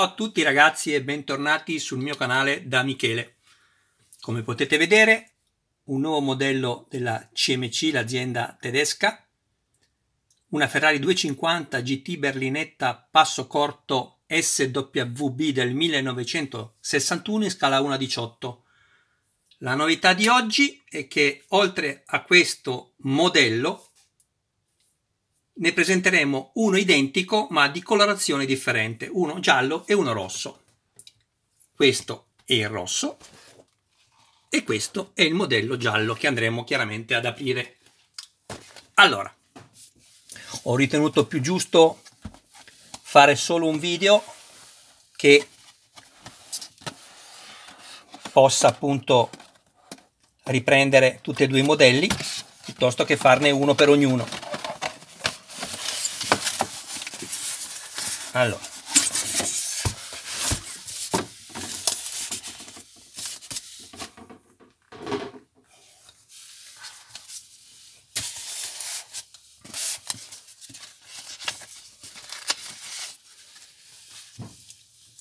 Ciao a tutti ragazzi e bentornati sul mio canale da Michele. Come potete vedere un nuovo modello della CMC, l'azienda tedesca, una Ferrari 250 GT berlinetta passo corto SWB del 1961 in scala 1-18. a La novità di oggi è che oltre a questo modello ne presenteremo uno identico ma di colorazione differente, uno giallo e uno rosso. Questo è il rosso e questo è il modello giallo che andremo chiaramente ad aprire. Allora, ho ritenuto più giusto fare solo un video che possa appunto riprendere tutti e due i modelli piuttosto che farne uno per ognuno. allora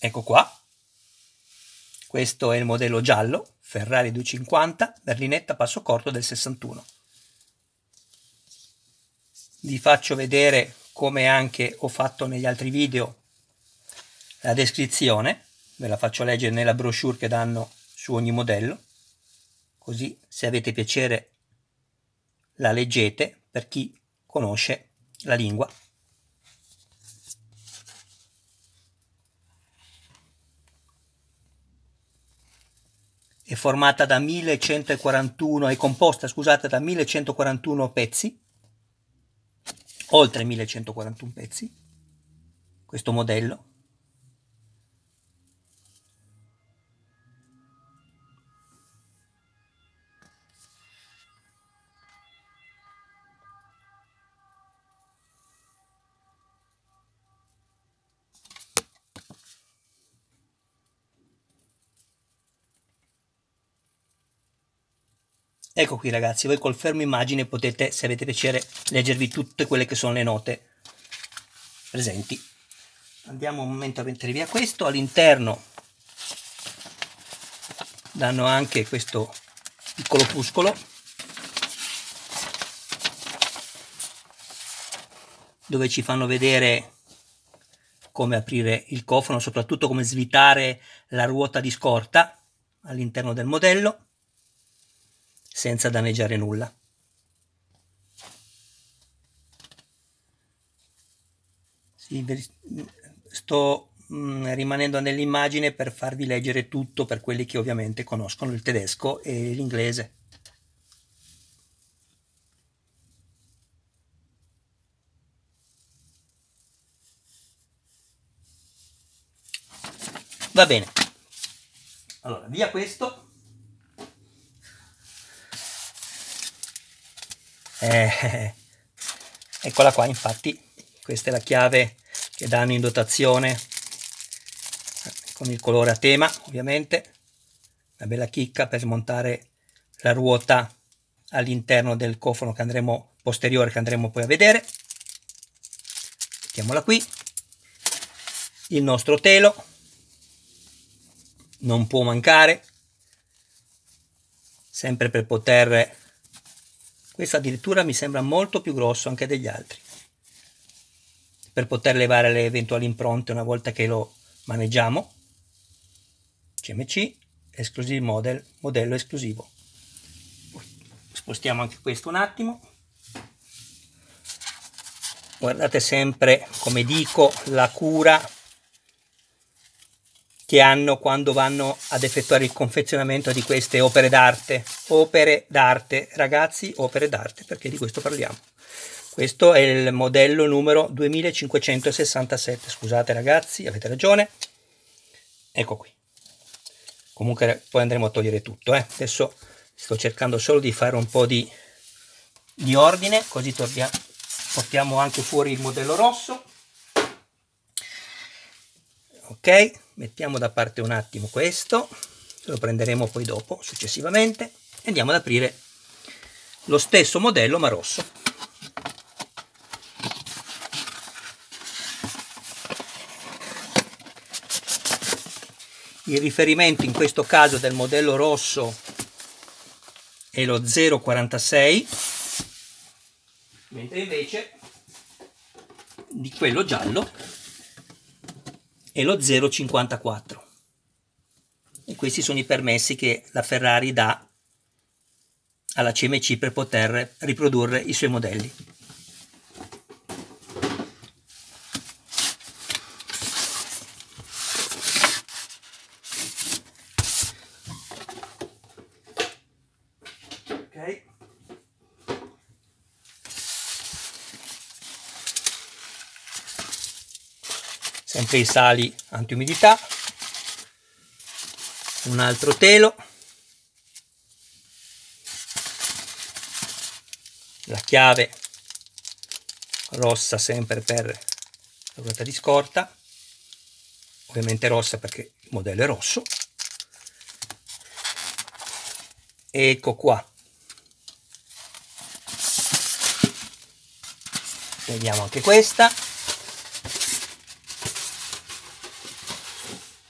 ecco qua questo è il modello giallo Ferrari 250 berlinetta passo corto del 61 vi faccio vedere come anche ho fatto negli altri video, la descrizione, ve la faccio leggere nella brochure che danno su ogni modello, così se avete piacere la leggete per chi conosce la lingua. È formata da 1141, è composta, scusate, da 1141 pezzi oltre 1141 pezzi, questo modello Ecco qui ragazzi, voi col fermo immagine potete, se avete piacere, leggervi tutte quelle che sono le note presenti. Andiamo un momento a mettere via questo, all'interno danno anche questo piccolo opuscolo dove ci fanno vedere come aprire il cofano, soprattutto come svitare la ruota di scorta all'interno del modello senza danneggiare nulla. Sì, sto mm, rimanendo nell'immagine per farvi leggere tutto per quelli che ovviamente conoscono il tedesco e l'inglese. Va bene. Allora, via questo. Eh, eccola qua, infatti, questa è la chiave che danno in dotazione eh, con il colore a tema, ovviamente. Una bella chicca per smontare la ruota all'interno del cofano che andremo posteriore che andremo poi a vedere. Mettiamola qui. Il nostro telo non può mancare sempre per poter questo addirittura mi sembra molto più grosso anche degli altri. Per poter levare le eventuali impronte una volta che lo maneggiamo, CMC, Exclusive Model, modello esclusivo. Spostiamo anche questo un attimo. Guardate sempre, come dico, la cura che hanno quando vanno ad effettuare il confezionamento di queste opere d'arte opere d'arte, ragazzi, opere d'arte, perché di questo parliamo. Questo è il modello numero 2567, scusate ragazzi, avete ragione. Ecco qui. Comunque poi andremo a togliere tutto, eh. Adesso sto cercando solo di fare un po' di, di ordine, così torniamo, portiamo anche fuori il modello rosso. Ok, mettiamo da parte un attimo questo, lo prenderemo poi dopo, successivamente andiamo ad aprire lo stesso modello ma rosso il riferimento in questo caso del modello rosso è lo 046 mentre invece di quello giallo è lo 054 e questi sono i permessi che la Ferrari dà alla CMC per poter riprodurre i suoi modelli. Sempre i sali antiumidità, un altro telo. chiave rossa sempre per la ruota di scorta ovviamente rossa perché il modello è rosso ecco qua vediamo anche questa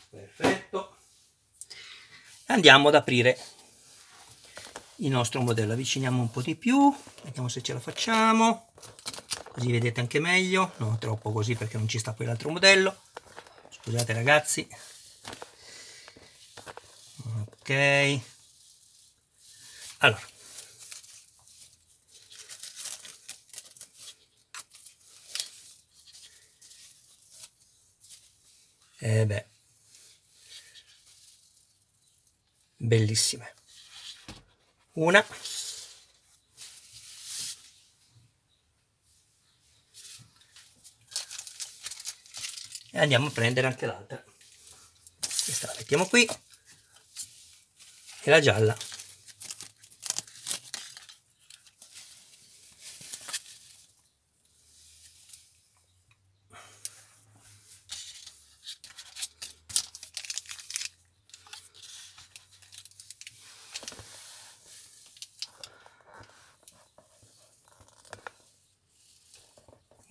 perfetto andiamo ad aprire il nostro modello avviciniamo un po' di più vediamo se ce la facciamo così vedete anche meglio non troppo così perché non ci sta poi l'altro modello scusate ragazzi ok allora e eh beh bellissime una e andiamo a prendere anche l'altra questa la mettiamo qui e la gialla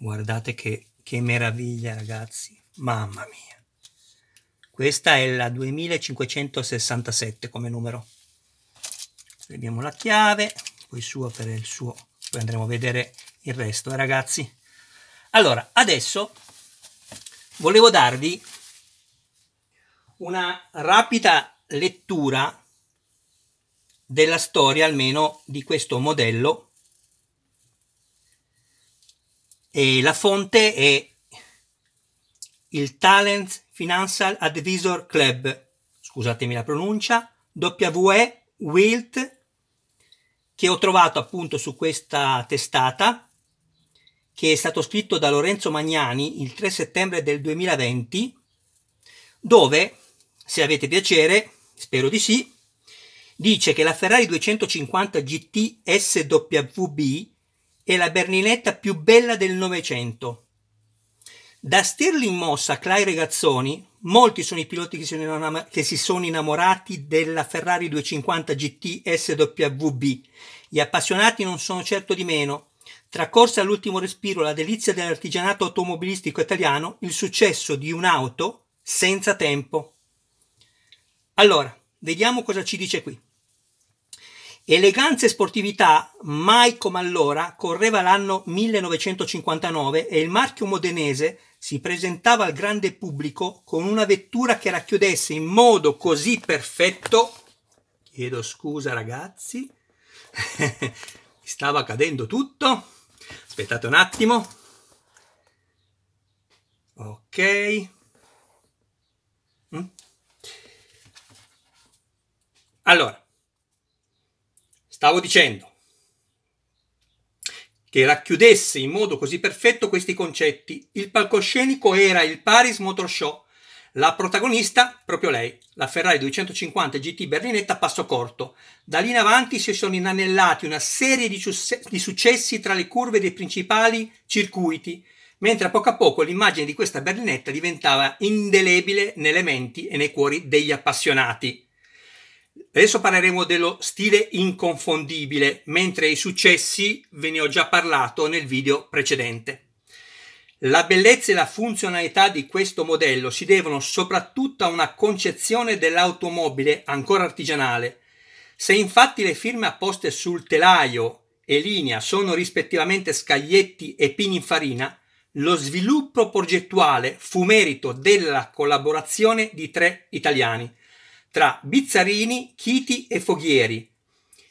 Guardate che, che meraviglia ragazzi, mamma mia. Questa è la 2567 come numero. Vediamo la chiave, poi sua per il suo, poi andremo a vedere il resto, eh, ragazzi. Allora, adesso volevo darvi una rapida lettura della storia almeno di questo modello E la fonte è il Talent Financial Advisor Club, scusatemi la pronuncia, WE Wilt, che ho trovato appunto su questa testata, che è stato scritto da Lorenzo Magnani il 3 settembre del 2020, dove, se avete piacere, spero di sì, dice che la Ferrari 250 GT SWB e la berlinetta più bella del Novecento. Da Stirling Moss a Clay Regazzoni, molti sono i piloti che si sono innamorati della Ferrari 250 GT SWB. Gli appassionati non sono certo di meno. Tra corsa all'ultimo respiro, la delizia dell'artigianato automobilistico italiano, il successo di un'auto senza tempo. Allora, vediamo cosa ci dice qui. Eleganza e sportività, mai come allora, correva l'anno 1959 e il marchio modenese si presentava al grande pubblico con una vettura che racchiudesse in modo così perfetto, chiedo scusa ragazzi, stava cadendo tutto, aspettate un attimo, ok, mm. allora, Stavo dicendo che racchiudesse in modo così perfetto questi concetti. Il palcoscenico era il Paris Motor Show, la protagonista, proprio lei, la Ferrari 250 GT Berlinetta a passo corto. Da lì in avanti si sono inanellati una serie di, successi tra le curve dei principali circuiti, mentre a poco a poco l'immagine di questa Berlinetta diventava indelebile nelle menti e nei cuori degli appassionati. Adesso parleremo dello stile inconfondibile, mentre i successi ve ne ho già parlato nel video precedente. La bellezza e la funzionalità di questo modello si devono soprattutto a una concezione dell'automobile ancora artigianale. Se infatti le firme apposte sul telaio e linea sono rispettivamente scaglietti e pininfarina, lo sviluppo progettuale fu merito della collaborazione di tre italiani – tra Bizzarini, Chiti e Foghieri.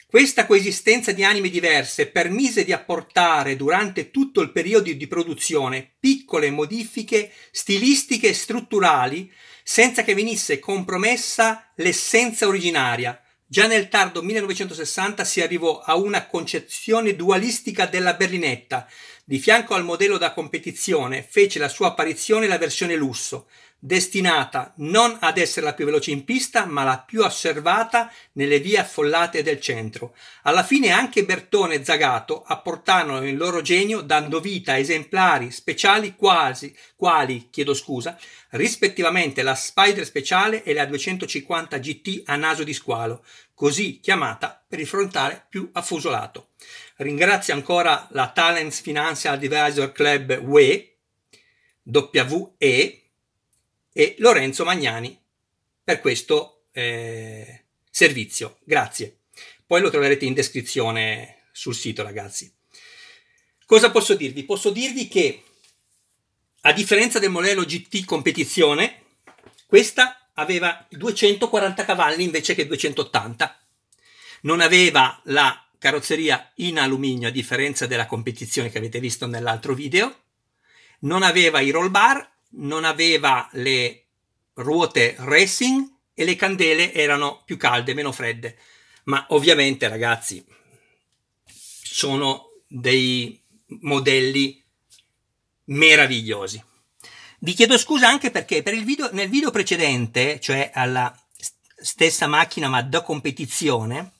Questa coesistenza di anime diverse permise di apportare durante tutto il periodo di produzione piccole modifiche stilistiche e strutturali senza che venisse compromessa l'essenza originaria. Già nel tardo 1960 si arrivò a una concezione dualistica della berlinetta. Di fianco al modello da competizione fece la sua apparizione la versione lusso, destinata non ad essere la più veloce in pista, ma la più osservata nelle vie affollate del centro. Alla fine anche Bertone e Zagato apportarono il loro genio dando vita a esemplari speciali quasi, quali, chiedo scusa, rispettivamente la Spider speciale e la 250 GT a naso di squalo, così chiamata per il frontale più affusolato. Ringrazio ancora la Talents Financial Advisor Club WE, WE e Lorenzo Magnani per questo eh, servizio. Grazie. Poi lo troverete in descrizione sul sito, ragazzi. Cosa posso dirvi? Posso dirvi che a differenza del modello GT competizione, questa aveva 240 cavalli invece che 280. Non aveva la carrozzeria in alluminio a differenza della competizione che avete visto nell'altro video. Non aveva i roll bar non aveva le ruote racing e le candele erano più calde, meno fredde. Ma ovviamente, ragazzi, sono dei modelli meravigliosi. Vi chiedo scusa anche perché per video, nel video precedente, cioè alla stessa macchina ma da competizione,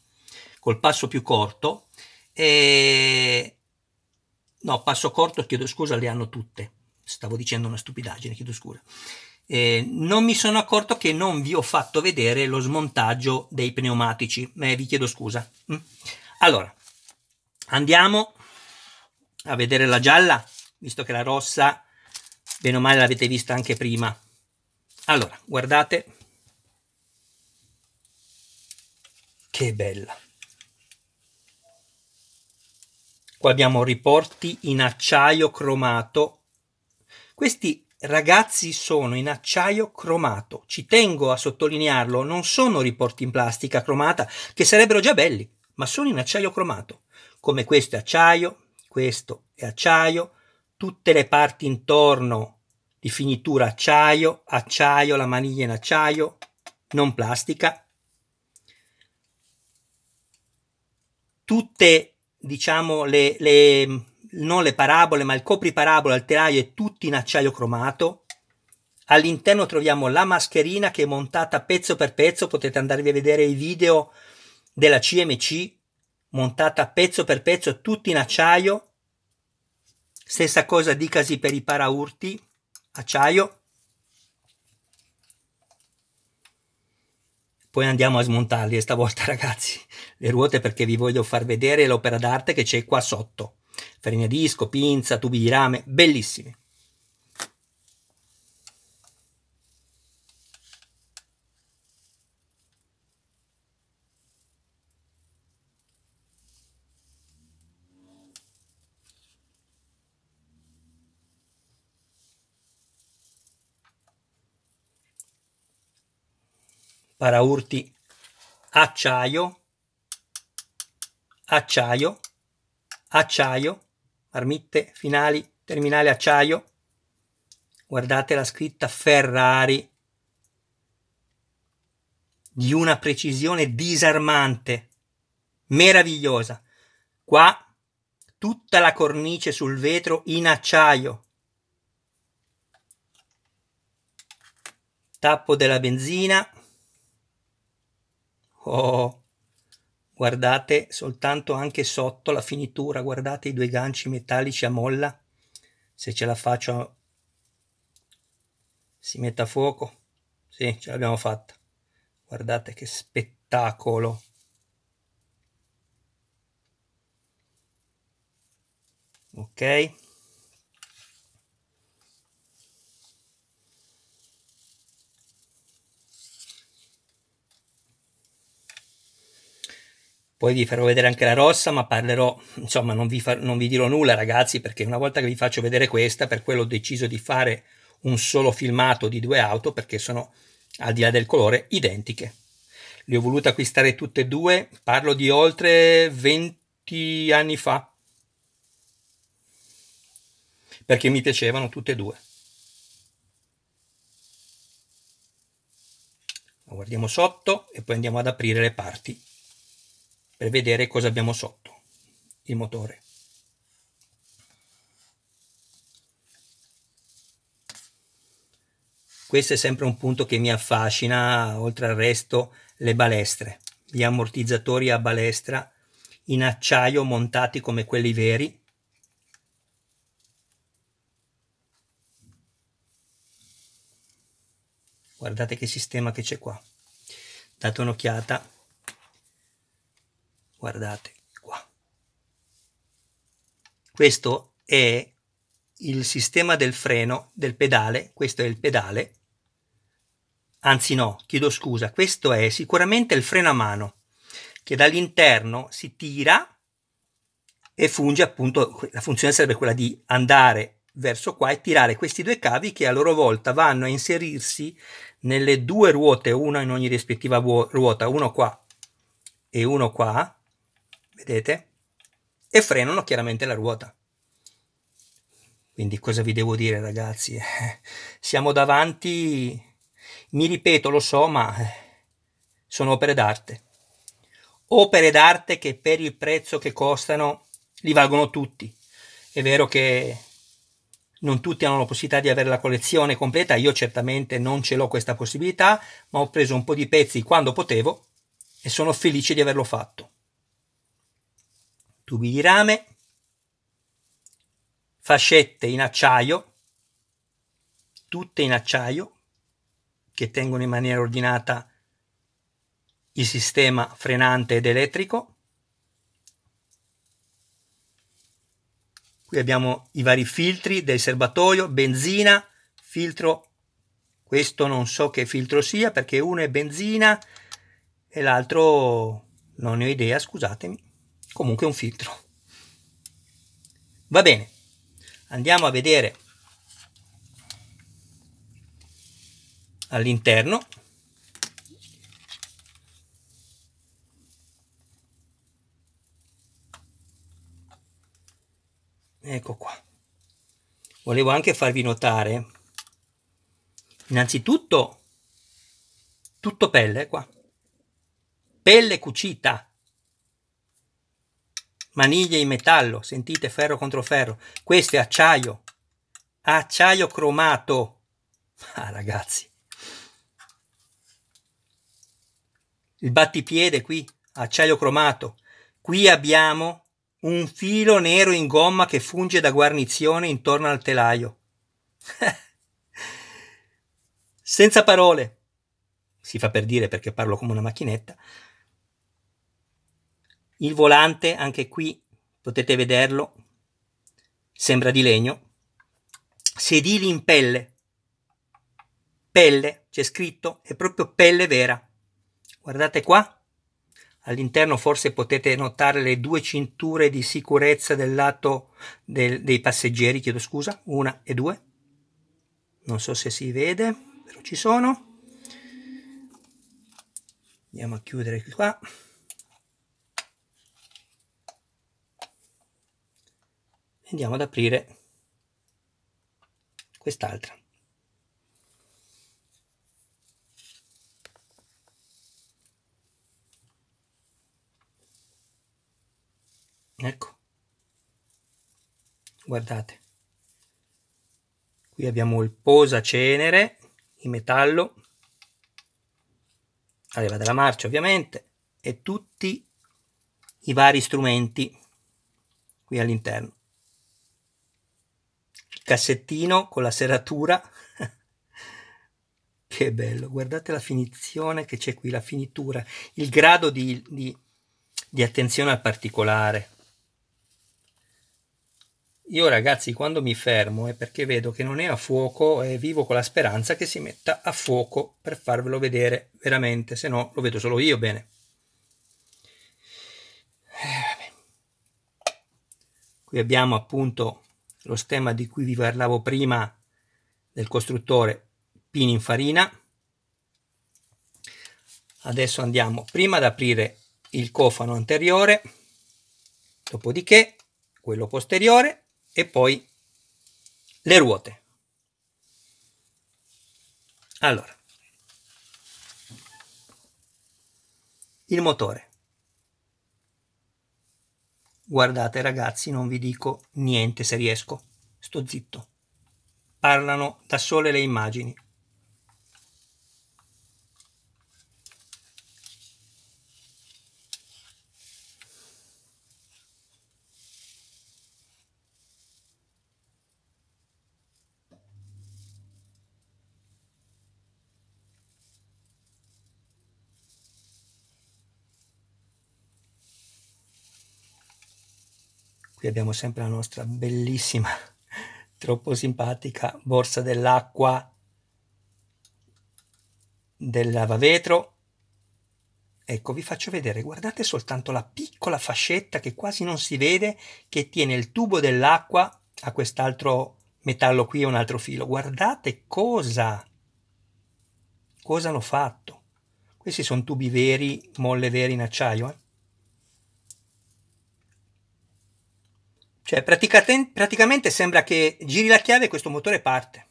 col passo più corto, e... Eh, no, passo corto, chiedo scusa, le hanno tutte stavo dicendo una stupidaggine, chiedo scusa. Eh, non mi sono accorto che non vi ho fatto vedere lo smontaggio dei pneumatici, eh, vi chiedo scusa. Mm. Allora, andiamo a vedere la gialla, visto che la rossa, bene o male, l'avete vista anche prima. Allora, guardate. Che bella. Qua abbiamo riporti in acciaio cromato questi ragazzi sono in acciaio cromato. Ci tengo a sottolinearlo, non sono riporti in plastica cromata, che sarebbero già belli, ma sono in acciaio cromato. Come questo è acciaio, questo è acciaio, tutte le parti intorno di finitura acciaio, acciaio, la maniglia in acciaio, non plastica. Tutte, diciamo, le, le non le parabole, ma il copriparabola, il telaio è tutto in acciaio cromato. All'interno troviamo la mascherina che è montata pezzo per pezzo, potete andarvi a vedere i video della CMC, montata pezzo per pezzo, tutti in acciaio. Stessa cosa dicasi per i paraurti, acciaio. Poi andiamo a smontarli e eh, stavolta ragazzi le ruote perché vi voglio far vedere l'opera d'arte che c'è qua sotto farina disco, pinza, tubi di rame, bellissimi. paraurti acciaio, acciaio, acciaio, marmitte finali, terminale acciaio. Guardate la scritta Ferrari di una precisione disarmante, meravigliosa. Qua tutta la cornice sul vetro in acciaio. Tappo della benzina. Oh guardate soltanto anche sotto la finitura, guardate i due ganci metallici a molla, se ce la faccio si mette a fuoco, sì ce l'abbiamo fatta, guardate che spettacolo. Ok? poi vi farò vedere anche la rossa, ma parlerò, insomma, non vi, fa, non vi, dirò nulla ragazzi, perché una volta che vi faccio vedere questa, per quello ho deciso di fare un solo filmato di due auto, perché sono, al di là del colore, identiche. Le ho volute acquistare tutte e due, parlo di oltre 20 anni fa, perché mi piacevano tutte e due. Lo guardiamo sotto e poi andiamo ad aprire le parti per vedere cosa abbiamo sotto il motore. Questo è sempre un punto che mi affascina, oltre al resto, le balestre, gli ammortizzatori a balestra in acciaio montati come quelli veri. Guardate che sistema che c'è qua. Date un'occhiata guardate qua. Questo è il sistema del freno del pedale, questo è il pedale, anzi no, chiedo scusa, questo è sicuramente il freno a mano che dall'interno si tira e funge appunto, la funzione sarebbe quella di andare verso qua e tirare questi due cavi che a loro volta vanno a inserirsi nelle due ruote, una in ogni rispettiva ruota, uno qua e uno qua, vedete? E frenano chiaramente la ruota. Quindi cosa vi devo dire ragazzi? Siamo davanti, mi ripeto, lo so, ma eh, sono opere d'arte. Opere d'arte che per il prezzo che costano li valgono tutti. È vero che non tutti hanno la possibilità di avere la collezione completa, io certamente non ce l'ho questa possibilità, ma ho preso un po' di pezzi quando potevo e sono felice di averlo fatto tubi di rame, fascette in acciaio, tutte in acciaio, che tengono in maniera ordinata il sistema frenante ed elettrico. Qui abbiamo i vari filtri del serbatoio, benzina, filtro, questo non so che filtro sia perché uno è benzina e l'altro non ne ho idea, scusatemi comunque un filtro. Va bene, andiamo a vedere all'interno. Ecco qua. Volevo anche farvi notare, innanzitutto, tutto pelle qua, pelle cucita, maniglie in metallo, sentite ferro contro ferro, questo è acciaio, acciaio cromato. Ah ragazzi, il battipiede qui, acciaio cromato, qui abbiamo un filo nero in gomma che funge da guarnizione intorno al telaio. Senza parole, si fa per dire perché parlo come una macchinetta, il volante, anche qui potete vederlo, sembra di legno. Sedili in pelle. Pelle, c'è scritto, è proprio pelle vera. Guardate qua. All'interno forse potete notare le due cinture di sicurezza del lato del, dei passeggeri, chiedo scusa, una e due. Non so se si vede, però ci sono. Andiamo a chiudere qua. andiamo ad aprire quest'altra ecco guardate qui abbiamo il posa cenere in metallo arriva della marcia ovviamente e tutti i vari strumenti qui all'interno cassettino con la serratura. che bello, guardate la finizione che c'è qui, la finitura, il grado di, di, di attenzione al particolare. Io ragazzi quando mi fermo è perché vedo che non è a fuoco e vivo con la speranza che si metta a fuoco per farvelo vedere veramente, se no lo vedo solo io bene. Eh, qui abbiamo appunto lo stemma di cui vi parlavo prima del costruttore Pininfarina. Adesso andiamo prima ad aprire il cofano anteriore, dopodiché quello posteriore e poi le ruote. Allora, il motore. Guardate ragazzi, non vi dico niente se riesco. Sto zitto. Parlano da sole le immagini. Qui abbiamo sempre la nostra bellissima, troppo simpatica borsa dell'acqua del lavavetro. Ecco, vi faccio vedere, guardate soltanto la piccola fascetta che quasi non si vede, che tiene il tubo dell'acqua a quest'altro metallo qui e un altro filo. Guardate cosa, cosa hanno fatto. Questi sono tubi veri, molle veri in acciaio. Eh? Cioè, praticamente, praticamente sembra che giri la chiave e questo motore parte.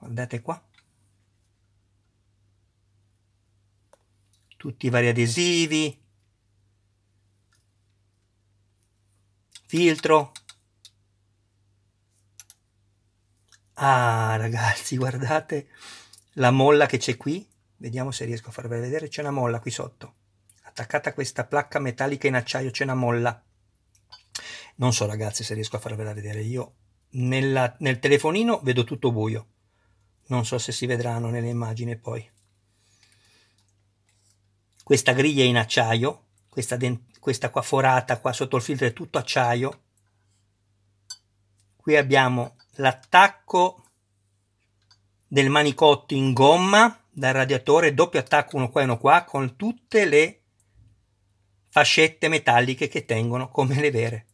Guardate qua. Tutti i vari adesivi. Filtro. Ah, ragazzi, guardate la molla che c'è qui. Vediamo se riesco a farvela vedere. C'è una molla qui sotto. Attaccata a questa placca metallica in acciaio c'è una molla. Non so ragazzi se riesco a farvela vedere io. Nella, nel telefonino vedo tutto buio. Non so se si vedranno nelle immagini poi. Questa griglia è in acciaio, questa, questa qua forata qua sotto il filtro è tutto acciaio. Qui abbiamo l'attacco del manicotto in gomma dal radiatore, doppio attacco uno qua e uno qua, con tutte le fascette metalliche che tengono come le vere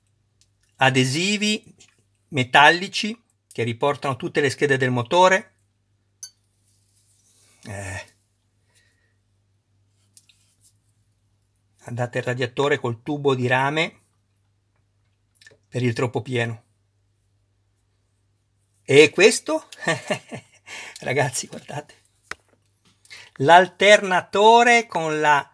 adesivi metallici che riportano tutte le schede del motore. Eh. Andate il radiatore col tubo di rame per il troppo pieno. E questo? Ragazzi, guardate. L'alternatore con la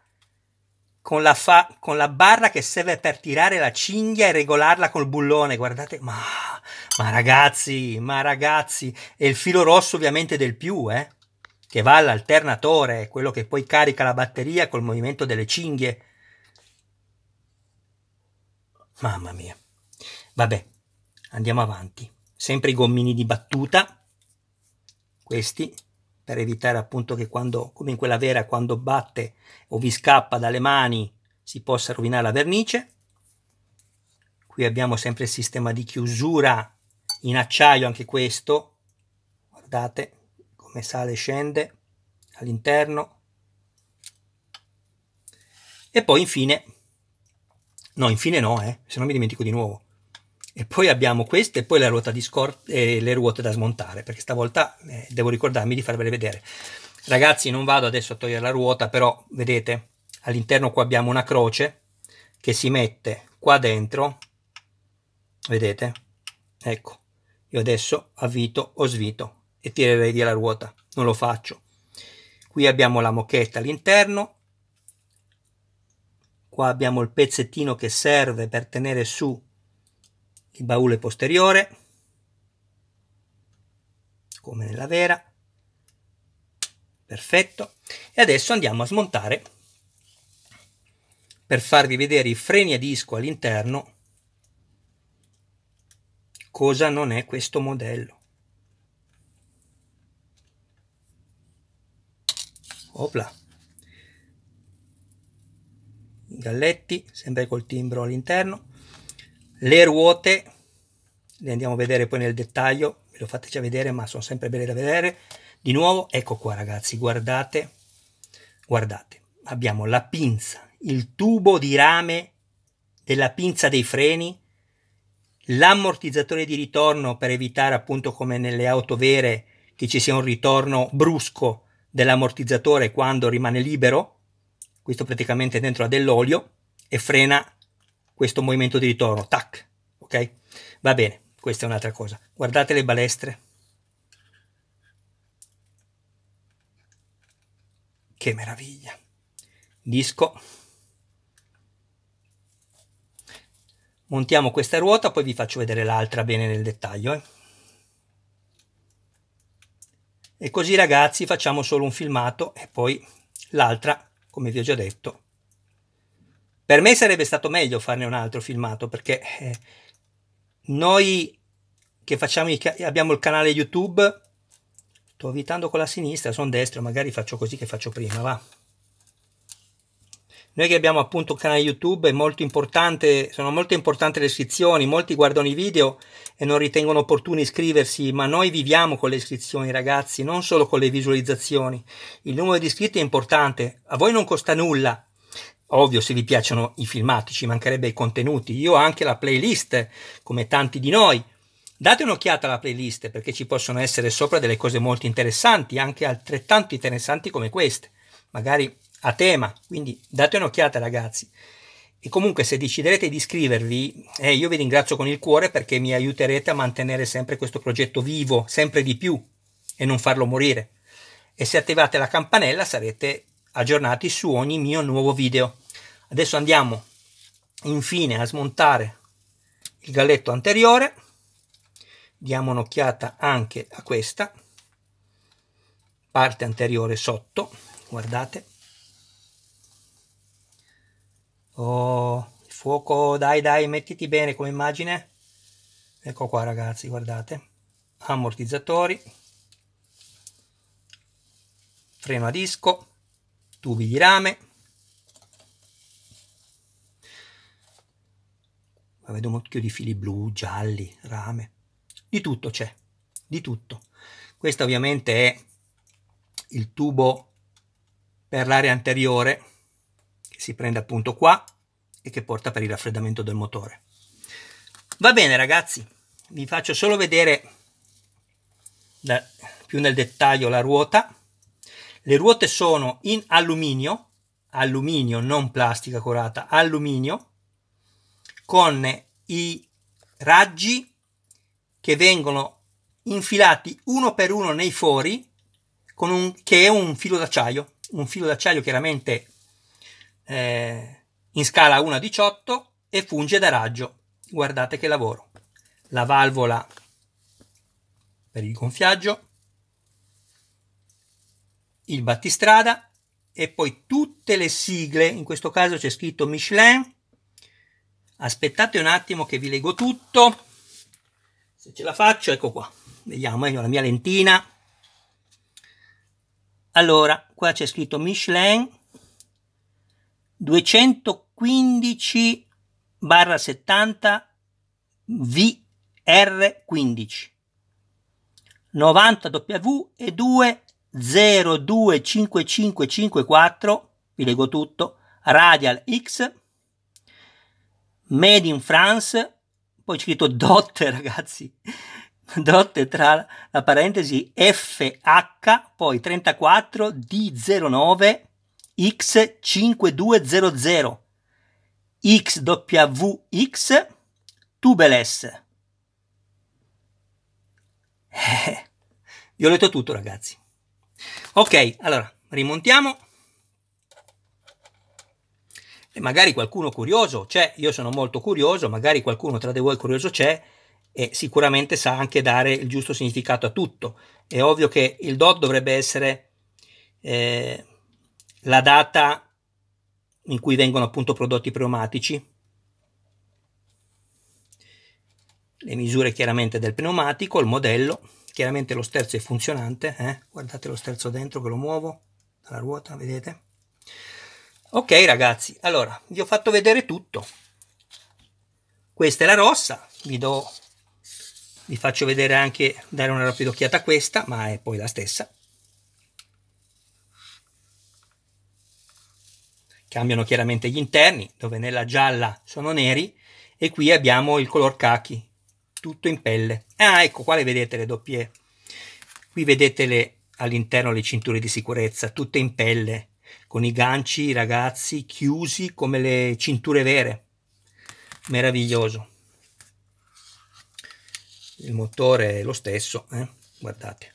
con la, fa- con la barra che serve per tirare la cinghia e regolarla col bullone. Guardate, ma, ma ragazzi, ma ragazzi. E il filo rosso ovviamente del più, eh? che va all'alternatore, quello che poi carica la batteria col movimento delle cinghie. Mamma mia. Vabbè, andiamo avanti. Sempre i gommini di battuta. Questi per evitare appunto che quando, come in quella vera, quando batte o vi scappa dalle mani si possa rovinare la vernice. Qui abbiamo sempre il sistema di chiusura in acciaio, anche questo, guardate come sale e scende all'interno. E poi infine, no infine no, eh, se no mi dimentico di nuovo, e poi abbiamo queste e poi la ruota di scort- e eh, le ruote da smontare, perché stavolta eh, devo ricordarmi di farvele vedere. Ragazzi, non vado adesso a togliere la ruota, però vedete, all'interno qua abbiamo una croce che si mette qua dentro, vedete? Ecco, io adesso avvito o svito e tirerei via la ruota, non lo faccio. Qui abbiamo la mochetta all'interno, qua abbiamo il pezzettino che serve per tenere su il baule posteriore, come nella vera, perfetto. E adesso andiamo a smontare per farvi vedere i freni a disco all'interno cosa non è questo modello. Opla. Galletti, sempre col timbro all'interno le ruote le andiamo a vedere poi nel dettaglio ve lo fate già vedere ma sono sempre belle da vedere di nuovo ecco qua ragazzi guardate guardate abbiamo la pinza il tubo di rame della pinza dei freni l'ammortizzatore di ritorno per evitare appunto come nelle auto vere che ci sia un ritorno brusco dell'ammortizzatore quando rimane libero questo praticamente dentro ha dell'olio e frena questo movimento di ritorno, tac, ok? Va bene, questa è un'altra cosa. Guardate le balestre. Che meraviglia. Disco. Montiamo questa ruota, poi vi faccio vedere l'altra bene nel dettaglio. Eh? E così ragazzi facciamo solo un filmato e poi l'altra, come vi ho già detto, per me sarebbe stato meglio farne un altro filmato perché eh, noi che facciamo i, abbiamo il canale YouTube, sto evitando con la sinistra, sono destro, magari faccio così che faccio prima, va. Noi che abbiamo appunto il canale YouTube è molto importante, sono molto importanti le iscrizioni, molti guardano i video e non ritengono opportuno iscriversi, ma noi viviamo con le iscrizioni ragazzi, non solo con le visualizzazioni. Il numero di iscritti è importante, a voi non costa nulla, Ovvio, se vi piacciono i filmati, ci mancherebbe i contenuti. Io ho anche la playlist, come tanti di noi. Date un'occhiata alla playlist perché ci possono essere sopra delle cose molto interessanti, anche altrettanto interessanti come queste, magari a tema. Quindi date un'occhiata, ragazzi. E comunque, se deciderete di iscrivervi, eh, io vi ringrazio con il cuore perché mi aiuterete a mantenere sempre questo progetto vivo, sempre di più e non farlo morire. E se attivate la campanella sarete aggiornati su ogni mio nuovo video. Adesso andiamo infine a smontare il galletto anteriore. Diamo un'occhiata anche a questa parte anteriore sotto, guardate. Oh, fuoco, dai dai, mettiti bene come immagine. Ecco qua ragazzi, guardate. Ammortizzatori. Freno a disco tubi di rame. vedo un occhio di fili blu, gialli, rame. Di tutto c'è, di tutto. Questo ovviamente è il tubo per l'area anteriore che si prende appunto qua e che porta per il raffreddamento del motore. Va bene ragazzi, vi faccio solo vedere da, più nel dettaglio la ruota le ruote sono in alluminio, alluminio, non plastica corata, alluminio, con i raggi che vengono infilati uno per uno nei fori, con un, che è un filo d'acciaio, un filo d'acciaio chiaramente eh, in scala 1 a 18 e funge da raggio. Guardate che lavoro. La valvola per il gonfiaggio, il battistrada e poi tutte le sigle, in questo caso c'è scritto Michelin. Aspettate un attimo che vi leggo tutto. Se ce la faccio, ecco qua. Vediamo, meglio ecco la mia lentina. Allora, qua c'è scritto Michelin 215 70 VR15 90 W e 2 025554, vi leggo tutto, Radial X, Made in France, poi c'è scritto DOT ragazzi, DOT tra la parentesi FH, poi 34 D09 X5200, XWX, Tubeles. Eh, vi ho letto tutto ragazzi. Ok, allora rimontiamo. E magari qualcuno curioso c'è, io sono molto curioso, magari qualcuno tra di voi curioso c'è e sicuramente sa anche dare il giusto significato a tutto. È ovvio che il DOT dovrebbe essere eh, la data in cui vengono appunto prodotti i pneumatici, le misure chiaramente del pneumatico, il modello, chiaramente lo sterzo è funzionante eh? guardate lo sterzo dentro che lo muovo dalla ruota vedete ok ragazzi allora vi ho fatto vedere tutto questa è la rossa vi do vi faccio vedere anche dare una rapida occhiata a questa ma è poi la stessa cambiano chiaramente gli interni dove nella gialla sono neri e qui abbiamo il color khaki tutto in pelle. Ah, ecco qua le vedete le doppie. Qui vedete le, all'interno le cinture di sicurezza, tutte in pelle, con i ganci, ragazzi, chiusi come le cinture vere. Meraviglioso. Il motore è lo stesso, eh? guardate.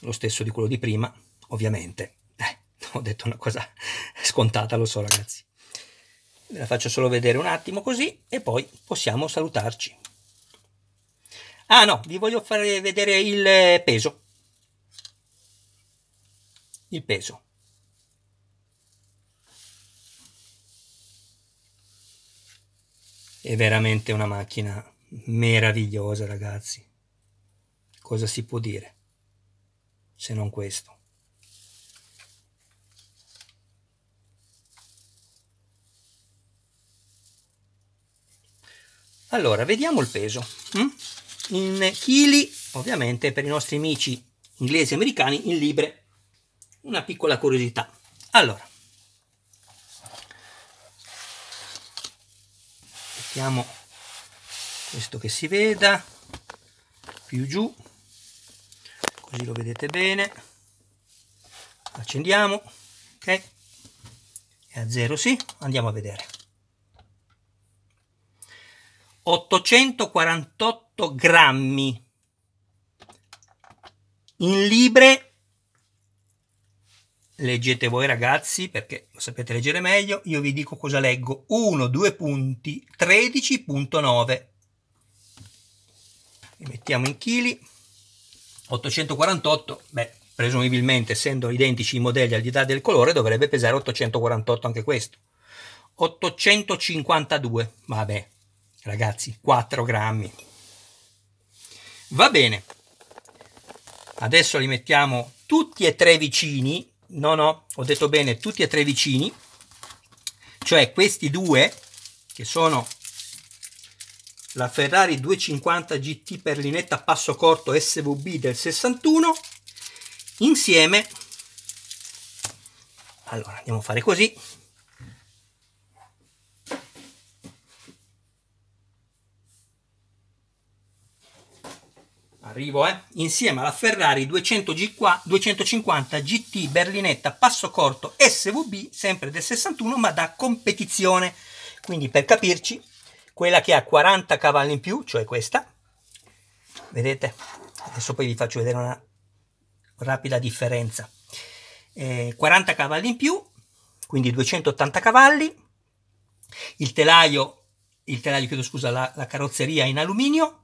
Lo stesso di quello di prima, ovviamente. Eh, ho detto una cosa scontata, lo so ragazzi. Ve la faccio solo vedere un attimo così e poi possiamo salutarci. Ah no, vi voglio far vedere il eh, peso. Il peso. È veramente una macchina meravigliosa, ragazzi. Cosa si può dire se non questo? Allora, vediamo il peso. Hm? in chili, ovviamente per i nostri amici inglesi e americani in libre. Una piccola curiosità. Allora, mettiamo questo che si veda più giù, così lo vedete bene. Accendiamo, ok? È a zero, sì. Andiamo a vedere. 848 8 grammi. In libre, leggete voi ragazzi perché lo sapete leggere meglio, io vi dico cosa leggo. 1, 2 punti, 13.9. Li mettiamo in chili. 848, beh, presumibilmente essendo identici i modelli al di là del colore dovrebbe pesare 848 anche questo 852 vabbè ragazzi 4 grammi Va bene. Adesso li mettiamo tutti e tre vicini. No, no, ho detto bene, tutti e tre vicini. Cioè questi due, che sono la Ferrari 250 GT per linetta passo corto SVB del 61, insieme... Allora, andiamo a fare così. arrivo, eh, insieme alla Ferrari 200 G4, 250 GT berlinetta passo corto SVB, sempre del 61, ma da competizione. Quindi per capirci, quella che ha 40 cavalli in più, cioè questa, vedete? Adesso poi vi faccio vedere una rapida differenza. Eh, 40 cavalli in più, quindi 280 cavalli, il telaio, il telaio chiedo scusa, la, la carrozzeria in alluminio,